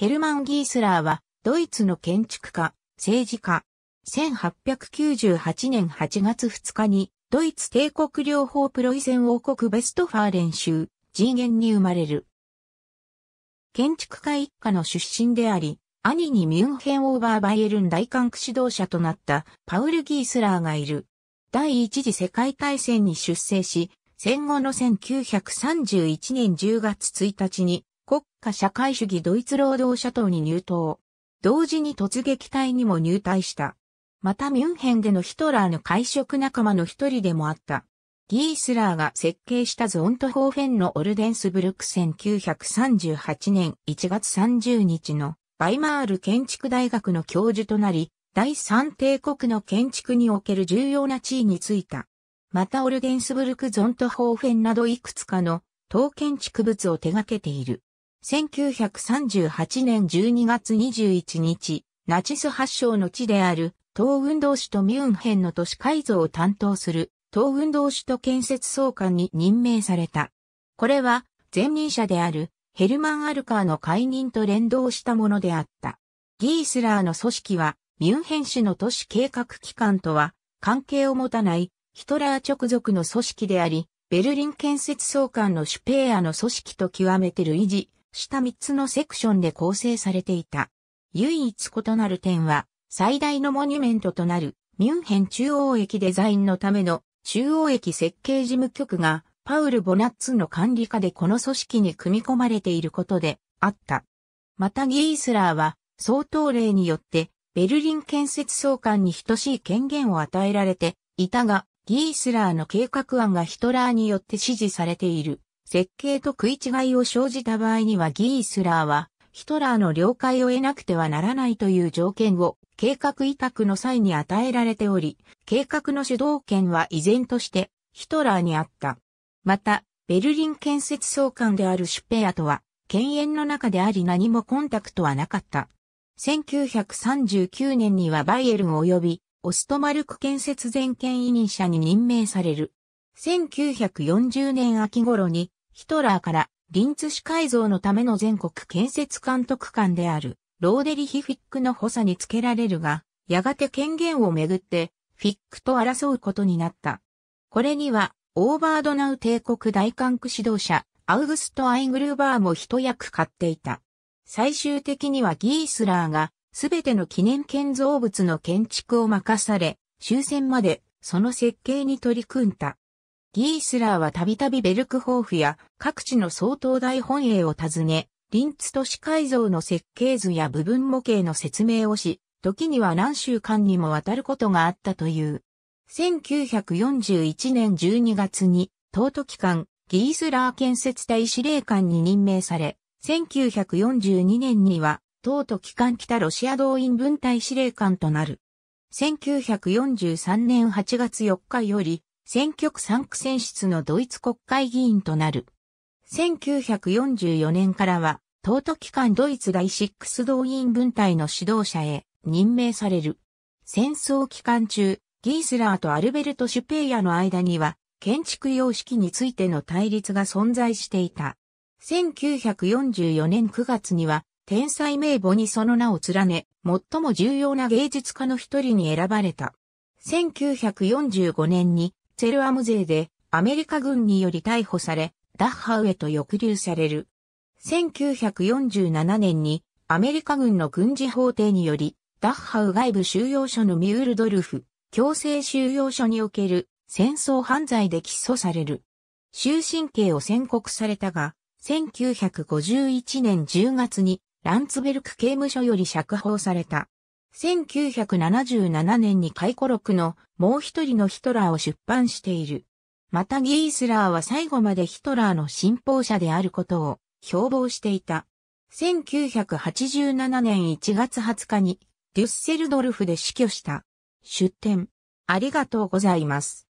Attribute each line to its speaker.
Speaker 1: ヘルマン・ギースラーは、ドイツの建築家、政治家、1898年8月2日に、ドイツ帝国両方プロイセン王国ベストファー練習、人間に生まれる。建築家一家の出身であり、兄にミュンヘン・オーバー・バイエルン大管区指導者となったパウル・ギースラーがいる。第一次世界大戦に出征し、戦後の1931年10月1日に国家社会主義ドイツ労働者党に入党。同時に突撃隊にも入隊した。またミュンヘンでのヒトラーの会食仲間の一人でもあった。ギースラーが設計したゾントホーフェンのオルデンスブルク1938年1月30日のバイマール建築大学の教授となり、第三帝国の建築における重要な地位についた。またオルデンスブルクゾントホーフェンなどいくつかの当建築物を手掛けている。1938年12月21日、ナチス発祥の地である、東運動士とミュンヘンの都市改造を担当する、東運動士と建設総監に任命された。これは、前任者である、ヘルマン・アルカーの解任と連動したものであった。ギースラーの組織は、ミュンヘン市の都市計画機関とは、関係を持たない、ヒトラー直属の組織であり、ベルリン建設総監のシュペーアの組織と極めて類似、した3つのセクションで構成されていた。唯一異なる点は、最大のモニュメントとなるミュンヘン中央駅デザインのための中央駅設計事務局がパウル・ボナッツの管理下でこの組織に組み込まれていることであった。またギースラーは総統令によってベルリン建設総監に等しい権限を与えられていたが、ギースラーの計画案がヒトラーによって支持されている。設計と食い違いを生じた場合にはギースラーはヒトラーの了解を得なくてはならないという条件を計画委託の際に与えられており、計画の主導権は依然としてヒトラーにあった。また、ベルリン建設総監であるシュペアとは、犬猿の中であり何もコンタクトはなかった。1939年にはバイエルン及び、オストマルク建設全権委任者に任命される。1940年秋頃に、ヒトラーからリンツ市改造のための全国建設監督官であるローデリヒ・フィックの補佐につけられるが、やがて権限をめぐってフィックと争うことになった。これにはオーバードナウ帝国大管区指導者アウグスト・アイグルーバーも一役買っていた。最終的にはギースラーがすべての記念建造物の建築を任され、終戦までその設計に取り組んだ。ギースラーはたびたびベルクホーフや各地の総統大本営を訪ね、リンツ都市改造の設計図や部分模型の説明をし、時には何週間にもわたることがあったという。1941年12月に、東都機関、ギースラー建設隊司令官に任命され、1942年には、東都機関北ロシア動員分隊司令官となる。1943年8月4日より、選挙区3区選出のドイツ国会議員となる。1944年からは、東都機関ドイツ第6動員分隊の指導者へ任命される。戦争期間中、ギースラーとアルベルト・シュペイヤの間には、建築様式についての対立が存在していた。1944年9月には、天才名簿にその名を連ね、最も重要な芸術家の一人に選ばれた。1945年にツェルアム勢でアメリカ軍により逮捕され、ダッハウへと抑留される。1947年にアメリカ軍の軍事法廷により、ダッハウ外部収容所のミュールドルフ、強制収容所における戦争犯罪で起訴される。終身刑を宣告されたが、1951年10月にランツベルク刑務所より釈放された。1977年に回顧録のもう一人のヒトラーを出版している。またギースラーは最後までヒトラーの信奉者であることを標榜していた。1987年1月20日にデュッセルドルフで死去した。出展。ありがとうございます。